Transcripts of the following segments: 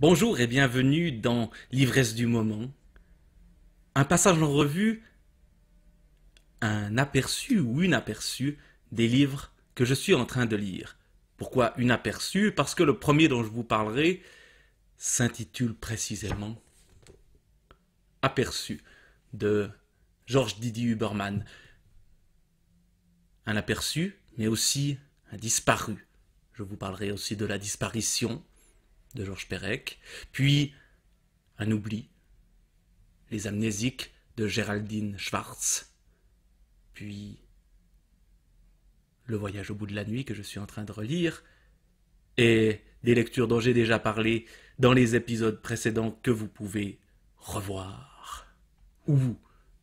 Bonjour et bienvenue dans L'ivresse du moment. Un passage en revue, un aperçu ou une aperçue des livres que je suis en train de lire. Pourquoi une aperçu Parce que le premier dont je vous parlerai s'intitule précisément Aperçu de George Didier Huberman. Un aperçu, mais aussi un disparu. Je vous parlerai aussi de la disparition de Georges Perec, puis un oubli, Les amnésiques de Géraldine Schwartz, puis Le voyage au bout de la nuit que je suis en train de relire, et des lectures dont j'ai déjà parlé dans les épisodes précédents que vous pouvez revoir ou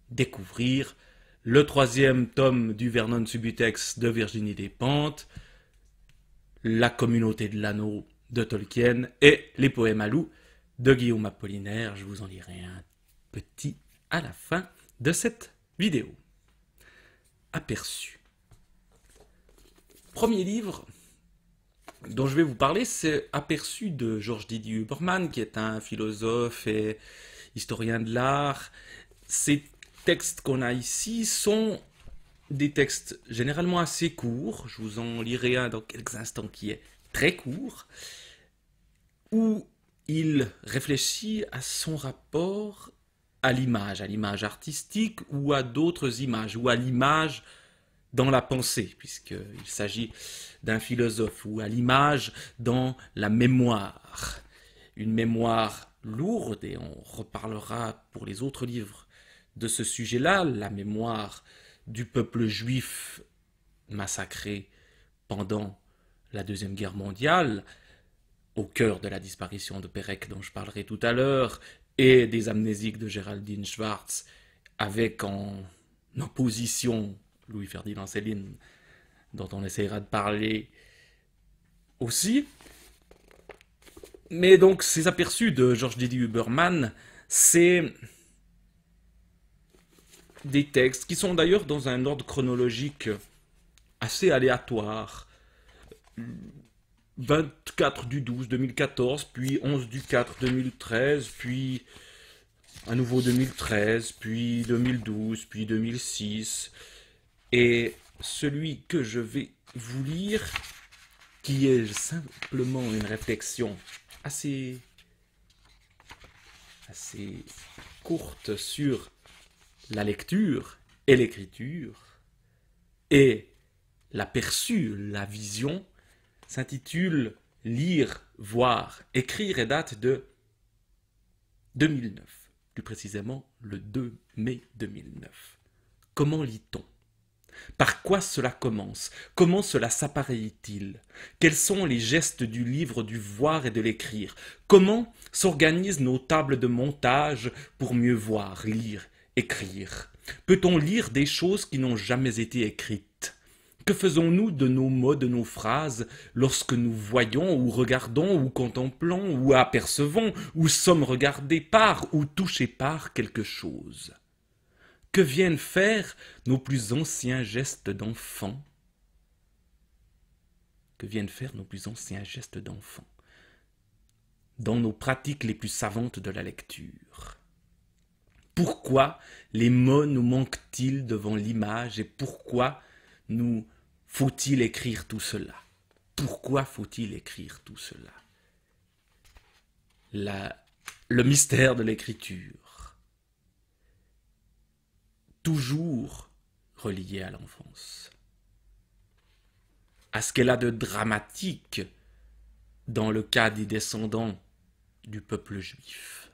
découvrir. Le troisième tome du Vernon Subutex de Virginie Despentes, La communauté de l'anneau de Tolkien et les poèmes à loup de Guillaume Apollinaire. Je vous en lirai un petit à la fin de cette vidéo. Aperçu. Premier livre dont je vais vous parler, c'est Aperçu de Georges Didier Huberman, qui est un philosophe et historien de l'art. Ces textes qu'on a ici sont des textes généralement assez courts. Je vous en lirai un dans quelques instants qui est très court, où il réfléchit à son rapport à l'image, à l'image artistique ou à d'autres images, ou à l'image dans la pensée, puisqu'il s'agit d'un philosophe, ou à l'image dans la mémoire. Une mémoire lourde, et on reparlera pour les autres livres de ce sujet-là, la mémoire du peuple juif massacré pendant la Deuxième Guerre mondiale, au cœur de la disparition de Pérec dont je parlerai tout à l'heure, et des amnésiques de Géraldine Schwartz, avec en opposition Louis-Ferdinand Céline, dont on essaiera de parler aussi. Mais donc, ces aperçus de Georges Didier Huberman, c'est des textes qui sont d'ailleurs dans un ordre chronologique assez aléatoire. 24 du 12 2014, puis 11 du 4 2013, puis à nouveau 2013, puis 2012, puis 2006. Et celui que je vais vous lire, qui est simplement une réflexion assez, assez courte sur la lecture et l'écriture, et l'aperçu, la vision, s'intitule Lire, voir, écrire et date de 2009, plus précisément le 2 mai 2009. Comment lit-on Par quoi cela commence Comment cela s'appareille-t-il Quels sont les gestes du livre, du voir et de l'écrire Comment s'organisent nos tables de montage pour mieux voir, lire, écrire Peut-on lire des choses qui n'ont jamais été écrites que faisons-nous de nos mots, de nos phrases, lorsque nous voyons ou regardons ou contemplons ou apercevons ou sommes regardés par ou touchés par quelque chose Que viennent faire nos plus anciens gestes d'enfant Que viennent faire nos plus anciens gestes d'enfant dans nos pratiques les plus savantes de la lecture Pourquoi les mots nous manquent-ils devant l'image et pourquoi nous faut-il écrire tout cela Pourquoi faut-il écrire tout cela La, Le mystère de l'écriture, toujours relié à l'enfance, à ce qu'elle a de dramatique dans le cas des descendants du peuple juif.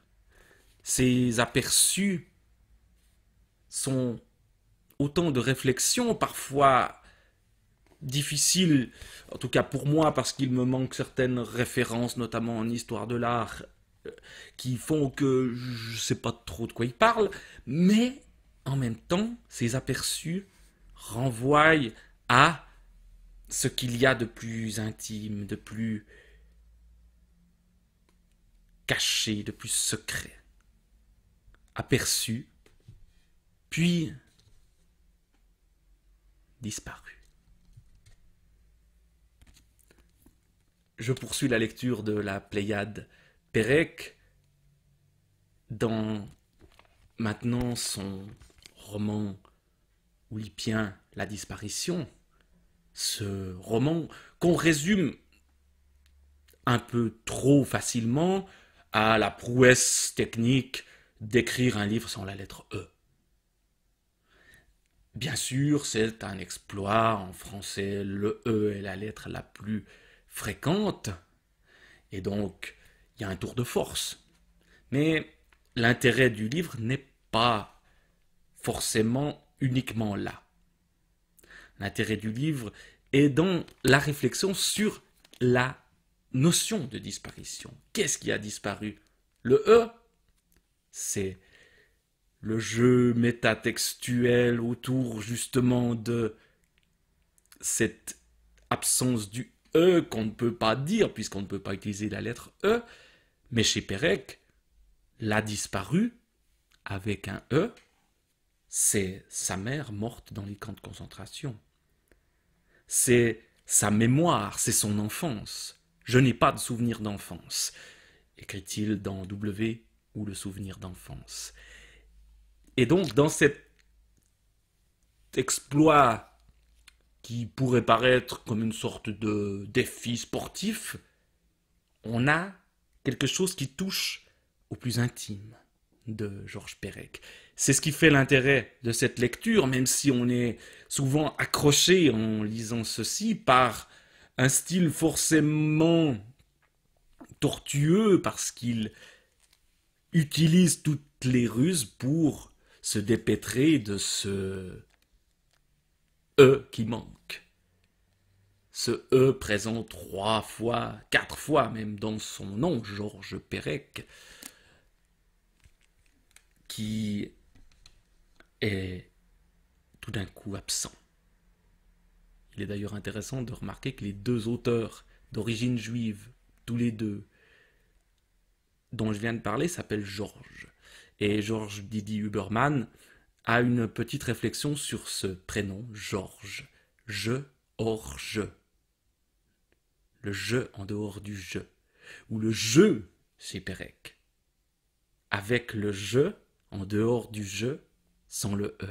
Ces aperçus sont autant de réflexions parfois difficile, en tout cas pour moi, parce qu'il me manque certaines références, notamment en histoire de l'art, euh, qui font que je ne sais pas trop de quoi il parle, mais en même temps, ces aperçus renvoient à ce qu'il y a de plus intime, de plus caché, de plus secret, aperçu, puis disparu. je poursuis la lecture de la Pléiade. Pérec, dans maintenant son roman oulipien La disparition, ce roman qu'on résume un peu trop facilement à la prouesse technique d'écrire un livre sans la lettre E. Bien sûr, c'est un exploit en français, le E est la lettre la plus fréquente, et donc il y a un tour de force. Mais l'intérêt du livre n'est pas forcément uniquement là. L'intérêt du livre est dans la réflexion sur la notion de disparition. Qu'est-ce qui a disparu Le E, c'est le jeu métatextuel autour justement de cette absence du E qu'on ne peut pas dire puisqu'on ne peut pas utiliser la lettre E, mais chez Pérec, la disparu avec un E, c'est sa mère morte dans les camps de concentration. C'est sa mémoire, c'est son enfance. Je n'ai pas de souvenir d'enfance, écrit-il dans W ou le souvenir d'enfance. Et donc dans cet exploit qui pourrait paraître comme une sorte de défi sportif, on a quelque chose qui touche au plus intime de Georges Perec. C'est ce qui fait l'intérêt de cette lecture, même si on est souvent accroché en lisant ceci par un style forcément tortueux parce qu'il utilise toutes les ruses pour se dépêtrer de ce E qui manque. Ce E présent trois fois, quatre fois même dans son nom, Georges Perec, qui est tout d'un coup absent. Il est d'ailleurs intéressant de remarquer que les deux auteurs d'origine juive, tous les deux, dont je viens de parler, s'appellent Georges. Et Georges Didi Huberman, à une petite réflexion sur ce prénom Georges. Je, hors jeu Le je en dehors du je. Ou le je chez Pérec. Avec le je en dehors du je sans le e.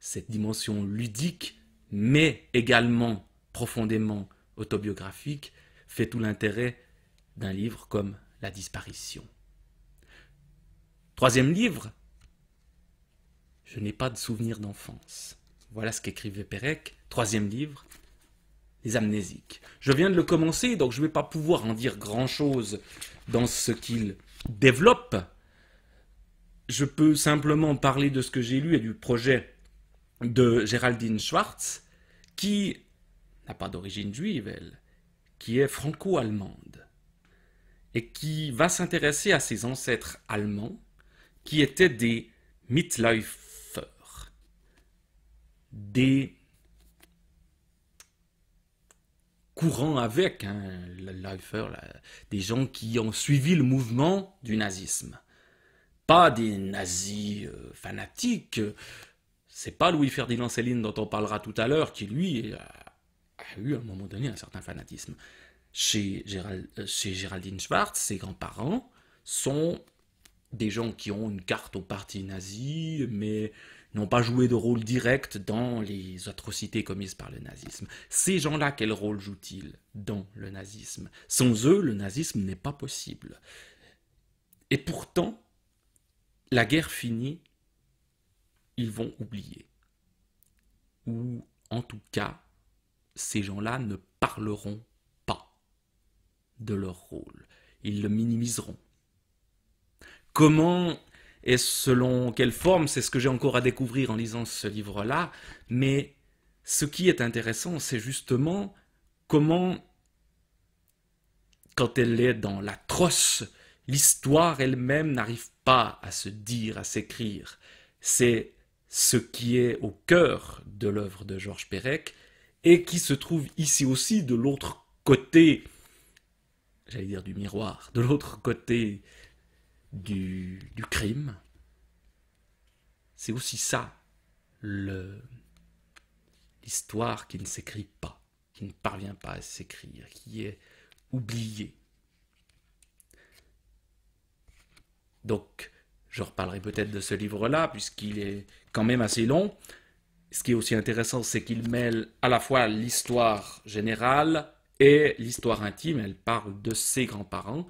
Cette dimension ludique, mais également profondément autobiographique, fait tout l'intérêt d'un livre comme La disparition. Troisième livre, je n'ai pas de souvenirs d'enfance. Voilà ce qu'écrivait Pérec, troisième livre, Les amnésiques. Je viens de le commencer, donc je ne vais pas pouvoir en dire grand-chose dans ce qu'il développe. Je peux simplement parler de ce que j'ai lu et du projet de Géraldine Schwartz, qui n'a pas d'origine juive, elle, qui est franco-allemande, et qui va s'intéresser à ses ancêtres allemands, qui étaient des Mitläufer, des courants avec, hein, des gens qui ont suivi le mouvement du nazisme. Pas des nazis euh, fanatiques. C'est pas Louis-Ferdinand Céline dont on parlera tout à l'heure, qui lui a, eu à un moment donné un certain fanatisme. Euh, chez Géraldine Schwartz, ses grands-parents sont des gens qui ont une carte au parti nazi, mais n'ont pas joué de rôle direct dans les atrocités commises par le nazisme. Ces gens-là, quel rôle jouent-ils dans le nazisme Sans eux, le nazisme n'est pas possible. Et pourtant, la guerre finie, ils vont oublier. Ou en tout cas, ces gens-là ne parleront pas de leur rôle. Ils le minimiseront. Comment et selon quelle forme, c'est ce que j'ai encore à découvrir en lisant ce livre-là. Mais ce qui est intéressant, c'est justement comment, quand elle est dans l'atroce, l'histoire elle-même n'arrive pas à se dire, à s'écrire. C'est ce qui est au cœur de l'œuvre de Georges Perec et qui se trouve ici aussi de l'autre côté, j'allais dire du miroir, de l'autre côté du, crime. C'est aussi ça, l'histoire qui ne s'écrit pas, qui ne parvient pas à s'écrire, qui est oubliée. Donc, je reparlerai peut-être de ce livre-là, puisqu'il est quand même assez long. Ce qui est aussi intéressant, c'est qu'il mêle à la fois l'histoire générale et l'histoire intime. Elle parle de ses grands-parents,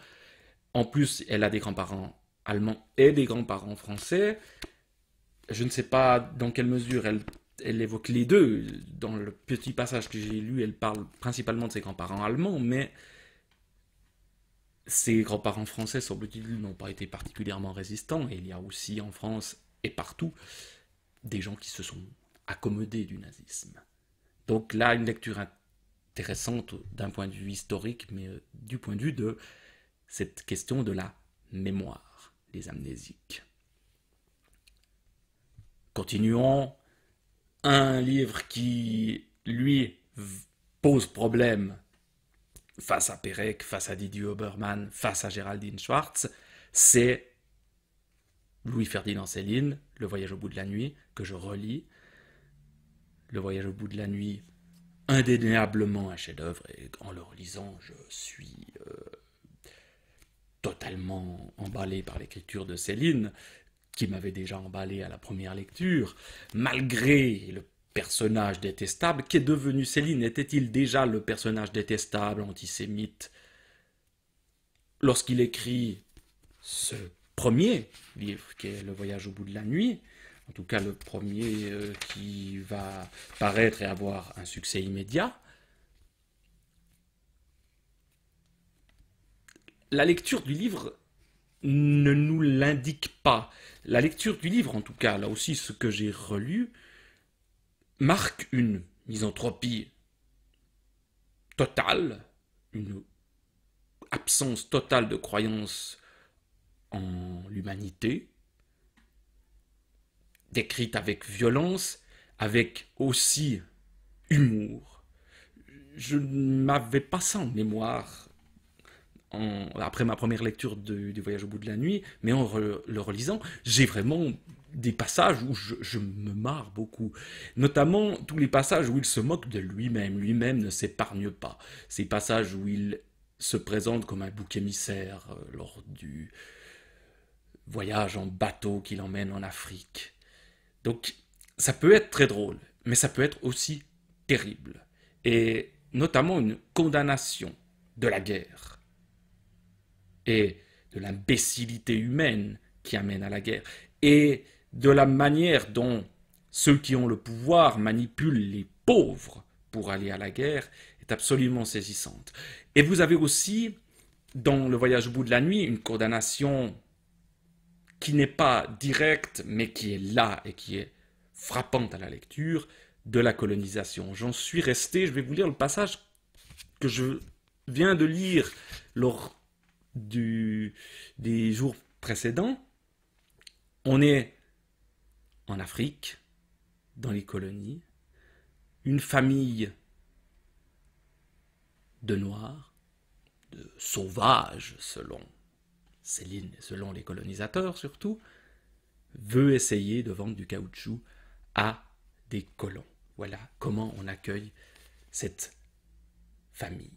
en plus, elle a des grands-parents allemands et des grands-parents français. Je ne sais pas dans quelle mesure elle, évoque les deux. Dans le petit passage que j'ai lu, elle parle principalement de ses grands-parents allemands, mais ses grands-parents français, semble-t-il, n'ont pas été particulièrement résistants. Et il y a aussi en France et partout des gens qui se sont accommodés du nazisme. Donc là, une lecture intéressante d'un point de vue historique, mais euh, du point de vue de cette question de la mémoire des amnésiques. Continuons. Un livre qui, lui, pose problème face à Pérec, face à Didier Obermann, face à Géraldine Schwartz, c'est Louis-Ferdinand Céline, Le voyage au bout de la nuit, que je relis. Le voyage au bout de la nuit, indéniablement un chef-d'œuvre, et en le relisant, je suis euh, totalement emballé par l'écriture de Céline, qui m'avait déjà emballé à la première lecture, malgré le personnage détestable qui est devenu Céline. Était-il déjà le personnage détestable, antisémite Lorsqu'il écrit ce premier livre, qui est Le voyage au bout de la nuit, en tout cas le premier euh, qui va paraître et avoir un succès immédiat, la lecture du livre ne nous l'indique pas. La lecture du livre, en tout cas, là aussi ce que j'ai relu, marque une misanthropie totale, une absence totale de croyance en l'humanité, décrite avec violence, avec aussi humour. Je m'avais pas ça en mémoire après ma première lecture du Voyage au bout de la nuit, mais en le relisant, j'ai vraiment des passages où je, je, me marre beaucoup. Notamment tous les passages où il se moque de lui-même. Lui-même ne s'épargne pas. Ces passages où il se présente comme un bouc émissaire euh, lors du voyage en bateau qu'il emmène en Afrique. Donc ça peut être très drôle, mais ça peut être aussi terrible. Et notamment une condamnation de la guerre et de l'imbécilité humaine qui amène à la guerre et de la manière dont ceux qui ont le pouvoir manipulent les pauvres pour aller à la guerre est absolument saisissante. Et vous avez aussi, dans Le voyage au bout de la nuit, une condamnation qui n'est pas directe, mais qui est là et qui est frappante à la lecture, de la colonisation. J'en suis resté, je vais vous lire le passage que je viens de lire lors des jours précédents, on est en Afrique, dans les colonies, une famille de noirs, de sauvages selon Céline, selon les colonisateurs surtout, veut essayer de vendre du caoutchouc à des colons. Voilà comment on accueille cette famille.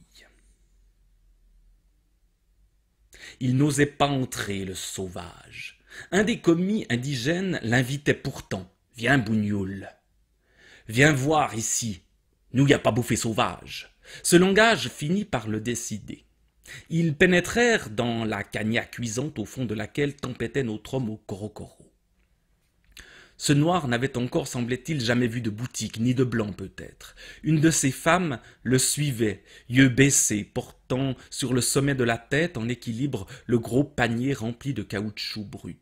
Il n'osait pas entrer, le sauvage. Un des commis indigènes l'invitait pourtant. Viens, Bougnoul. Viens voir ici. Nous n'y a pas bouffé sauvage. Ce langage finit par le décider. Ils pénétrèrent dans la cagna cuisante au fond de laquelle tempêtait notre homme au Corocoro. Ce noir n'avait encore, semblait-il, jamais vu de boutique, ni de blanc peut-être. Une de ces femmes le suivait, yeux baissés, portant sur le sommet de la tête, en équilibre, le gros panier rempli de caoutchouc brut.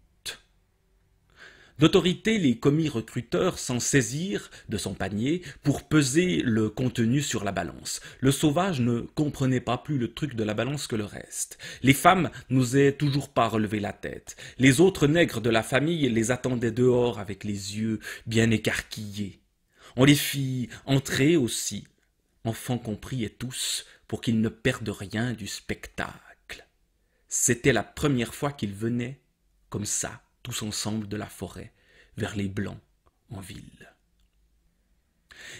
D'autorité, les commis recruteurs s'en saisirent de son panier pour peser le contenu sur la balance. Le sauvage ne comprenait pas plus le truc de la balance que le reste. Les femmes n'osaient toujours pas relever la tête. Les autres nègres de la famille les attendaient dehors avec les yeux bien écarquillés. On les fit entrer aussi, enfants compris et tous, pour qu'ils ne perdent rien du spectacle. C'était la première fois qu'ils venaient, comme ça, tous ensemble de la forêt, vers les Blancs, en ville.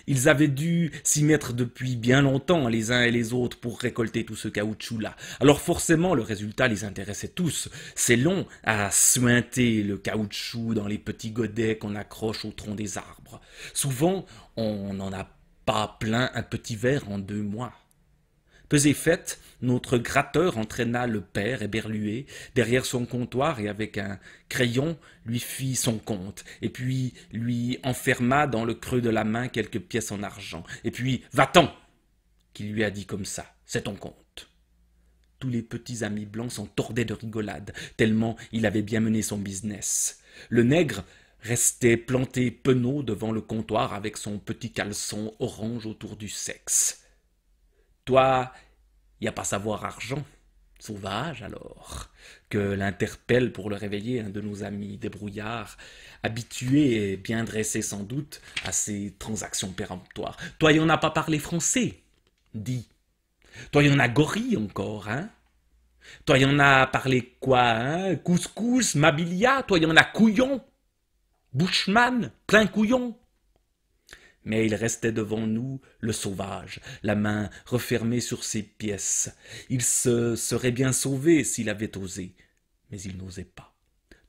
Ils avaient dû s'y mettre depuis bien longtemps, les uns et les autres, pour récolter tout ce caoutchouc-là. Alors forcément, le résultat les intéressait tous. C'est long à suinter le caoutchouc dans les petits godets qu'on accroche au tronc des arbres. Souvent, on n'en a pas plein un petit verre en deux mois. Pesée faite, notre gratteur entraîna le père éberlué derrière son comptoir et avec un crayon lui fit son compte, et puis lui enferma dans le creux de la main quelques pièces en argent, et puis va-t'en qu'il lui a dit comme ça, c'est ton compte. Tous les petits amis blancs s'en tordaient de rigolade, tellement il avait bien mené son business. Le nègre restait planté penaud devant le comptoir avec son petit caleçon orange autour du sexe. Toi, y a pas savoir argent, sauvage alors, que l'interpelle pour le réveiller un de nos amis débrouillards, habitué et bien dressé sans doute à ces transactions péremptoires. Toi, y en a pas parlé français, dit. Toi, y en a gorille encore, hein Toi, y en a parlé quoi, hein Couscous, mabilia, toi, y en a couillon, bushman, plein couillon mais il restait devant nous le sauvage, la main refermée sur ses pièces. Il se serait bien sauvé s'il avait osé, mais il n'osait pas.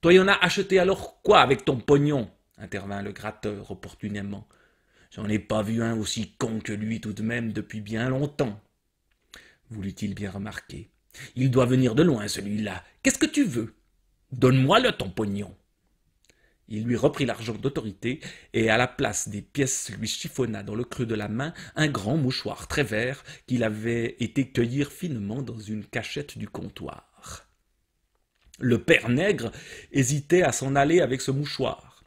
Toi, y en as acheté alors quoi avec ton pognon intervint le gratteur opportunément. J'en ai pas vu un aussi con que lui tout de même depuis bien longtemps. Voulut-il bien remarquer. Il doit venir de loin, celui-là. Qu'est-ce que tu veux Donne-moi le ton pognon. Il lui reprit l'argent d'autorité et à la place des pièces lui chiffonna dans le creux de la main un grand mouchoir très vert qu'il avait été cueillir finement dans une cachette du comptoir. Le père nègre hésitait à s'en aller avec ce mouchoir.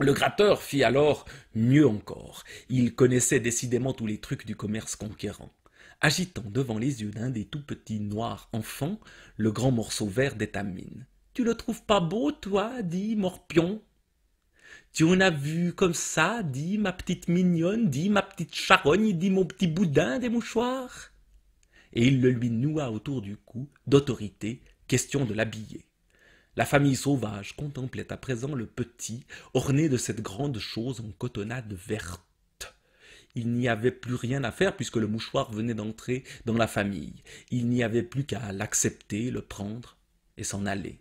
Le gratteur fit alors mieux encore. Il connaissait décidément tous les trucs du commerce conquérant. Agitant devant les yeux d'un des tout petits noirs enfants le grand morceau vert d'étamine, tu le trouves pas beau, toi dit Morpion. Tu en as vu comme ça, dit ma petite mignonne, dit ma petite charogne, dit mon petit boudin des mouchoirs. Et il le lui noua autour du cou, d'autorité, question de l'habiller. La famille sauvage contemplait à présent le petit, orné de cette grande chose en cotonnade verte. Il n'y avait plus rien à faire puisque le mouchoir venait d'entrer dans la famille. Il n'y avait plus qu'à l'accepter, le prendre et s'en aller.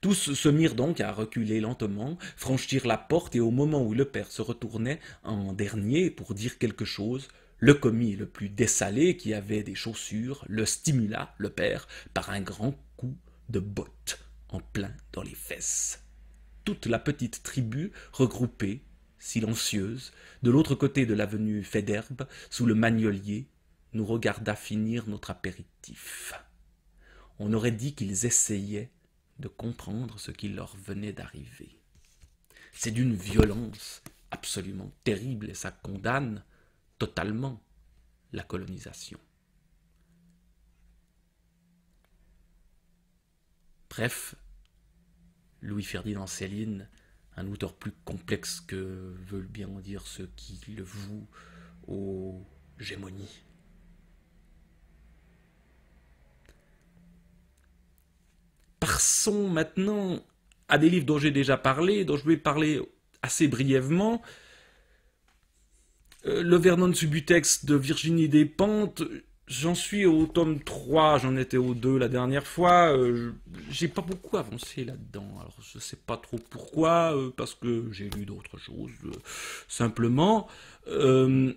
Tous se mirent donc à reculer lentement, franchirent la porte et au moment où le père se retournait en dernier pour dire quelque chose, le commis le plus dessalé qui avait des chaussures le stimula, le père, par un grand coup de botte en plein dans les fesses. Toute la petite tribu regroupée, silencieuse, de l'autre côté de l'avenue Fédherbe, sous le magnolier, nous regarda finir notre apéritif. On aurait dit qu'ils essayaient de comprendre ce qui leur venait d'arriver. C'est d'une violence absolument terrible et ça condamne totalement la colonisation. Bref, Louis-Ferdinand Céline, un auteur plus complexe que veulent bien dire ceux qui le vouent aux gémonies passons maintenant à des livres dont j'ai déjà parlé, dont je vais parler assez brièvement. Euh, le Vernon Subutex de Virginie Despentes, j'en suis au tome 3, j'en étais au 2 la dernière fois. Euh, j'ai pas beaucoup avancé là-dedans, alors je sais pas trop pourquoi, euh, parce que j'ai lu d'autres choses, simplement. le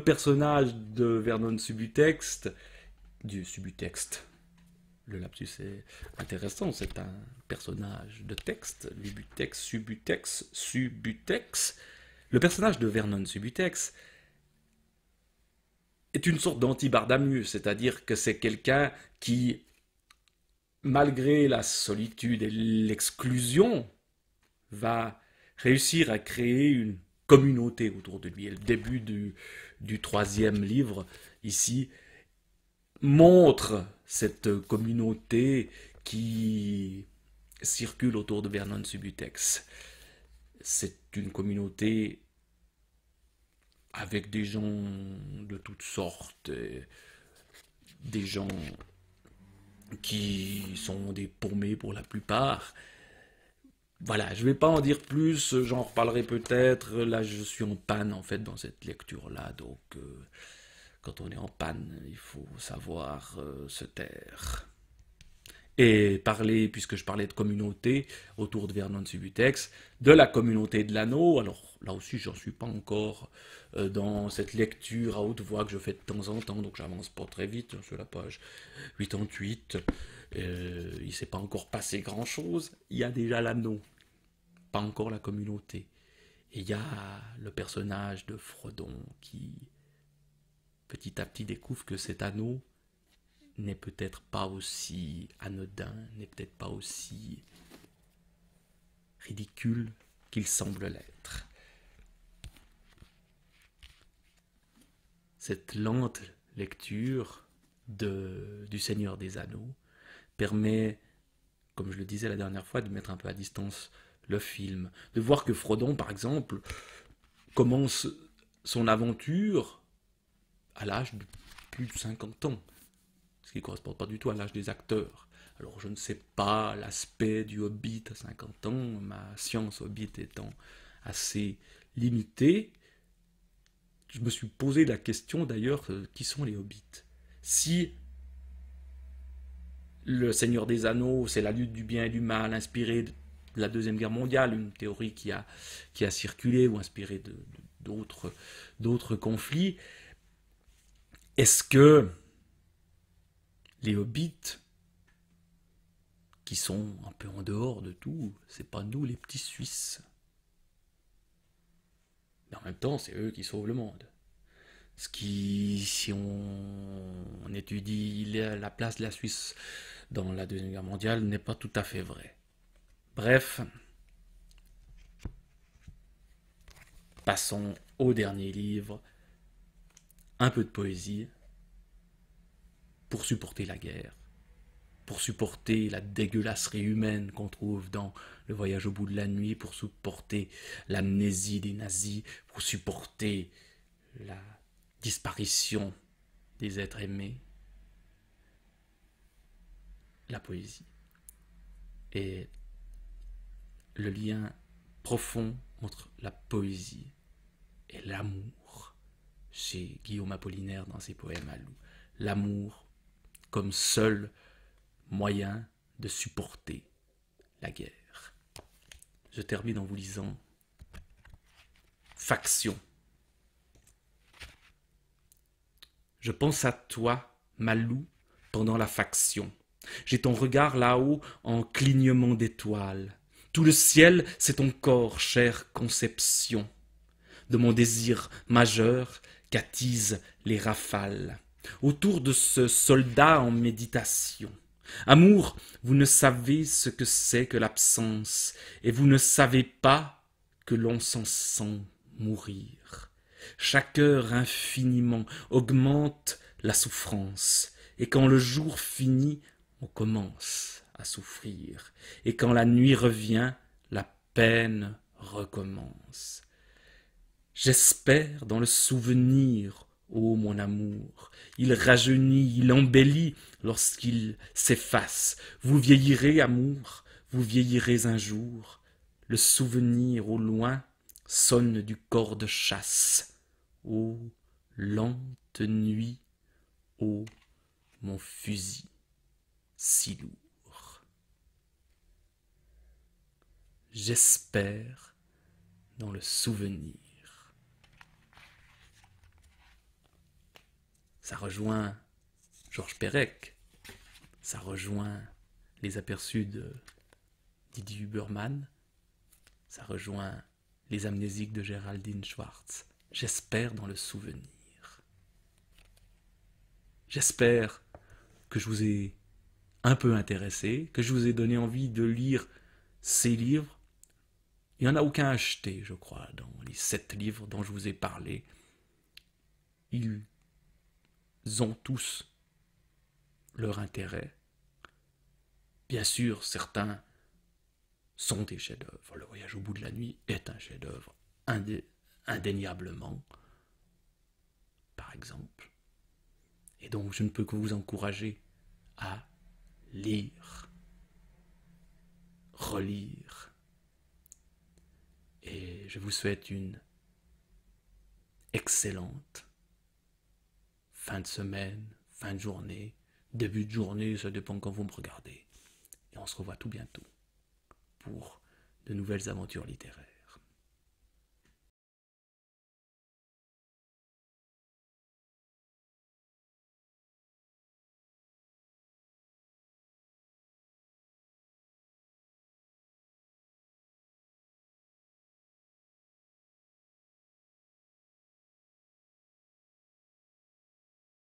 personnage de Vernon Subutex du subtexte. Le lapsus est intéressant, c'est un personnage de texte, Libutex, Subutex, Subutex. Le personnage de Vernon Subutex est une sorte d'anti-Bardamus, c'est-à-dire que c'est quelqu'un qui, malgré la solitude et l'exclusion, va réussir à créer une communauté autour de lui. Et le début du troisième livre, ici, montre cette communauté qui circule autour de Vernon Subutex. C'est une communauté avec des gens de toutes sortes, des gens qui sont des paumés pour la plupart. Voilà, je ne vais pas en dire plus, j'en reparlerai peut-être. Là, je suis en panne en fait dans cette lecture-là, donc euh, quand on est en panne, il faut savoir euh, se taire. Et parler, puisque je parlais de communauté autour de Vernon Subutex, de la communauté de l'anneau. Alors là aussi, je n'en suis pas encore euh, dans cette lecture à haute voix que je fais de temps en temps, donc j'avance pas très vite hein, sur la page 88. Il euh, il s'est pas encore passé grand chose. Il y a déjà l'anneau, pas encore la communauté. Et il y a le personnage de Frodon qui petit à petit découvre que cet anneau n'est peut-être pas aussi anodin, n'est peut-être pas aussi ridicule qu'il semble l'être. Cette lente lecture de, du Seigneur des Anneaux permet, comme je le disais la dernière fois, de mettre un peu à distance le film, de voir que Frodon, par exemple, commence son aventure à l'âge de plus de 50 ans, ce qui ne correspond pas du tout à l'âge des acteurs. Alors je ne sais pas l'aspect du Hobbit à 50 ans, ma science Hobbit étant assez limitée, je me suis posé la question d'ailleurs, euh, qui sont les hobbits Si le Seigneur des Anneaux, c'est la lutte du bien et du mal, inspirée de la Deuxième Guerre mondiale, une théorie qui a, qui a circulé ou inspirée d'autres conflits, est-ce que les hobbits, qui sont un peu en dehors de tout, c'est pas nous les petits Suisses Mais en même temps, c'est eux qui sauvent le monde. Ce qui, si on, on étudie la place de la Suisse dans la Deuxième Guerre mondiale, n'est pas tout à fait vrai. Bref, passons au dernier livre, un peu de poésie pour supporter la guerre, pour supporter la dégueulasserie humaine qu'on trouve dans Le voyage au bout de la nuit, pour supporter l'amnésie des nazis, pour supporter la disparition des êtres aimés, la poésie. Et le lien profond entre la poésie et l'amour chez Guillaume Apollinaire dans ses poèmes à Lou. L'amour comme seul moyen de supporter la guerre. Je termine en vous lisant Faction. Je pense à toi, Malou, pendant la faction. J'ai ton regard là-haut en clignement d'étoiles. Tout le ciel, c'est ton corps, chère conception. De mon désir majeur, les rafales, autour de ce soldat en méditation. Amour, vous ne savez ce que c'est que l'absence, et vous ne savez pas que l'on s'en sent mourir. Chaque heure infiniment augmente la souffrance, et quand le jour finit, on commence à souffrir, et quand la nuit revient, la peine recommence. J'espère dans le souvenir, ô mon amour. Il rajeunit, il embellit lorsqu'il s'efface. Vous vieillirez, amour, vous vieillirez un jour. Le souvenir au loin sonne du corps de chasse. Ô lente nuit, ô mon fusil si lourd. J'espère dans le souvenir. Ça rejoint Georges Perec, ça rejoint les aperçus de Didier Huberman, ça rejoint les amnésiques de Géraldine Schwartz. J'espère dans le souvenir. J'espère que je vous ai un peu intéressé, que je vous ai donné envie de lire ces livres. Il n'y en a aucun acheté, je crois, dans les sept livres dont je vous ai parlé. Il ont tous leur intérêt. Bien sûr, certains sont des chefs-d'œuvre. Le voyage au bout de la nuit est un chef-d'œuvre, indéniablement, par exemple. Et donc, je ne peux que vous encourager à lire, relire. Et je vous souhaite une excellente fin de semaine, fin de journée, début de journée, ça dépend quand vous me regardez. Et on se revoit tout bientôt pour de nouvelles aventures littéraires.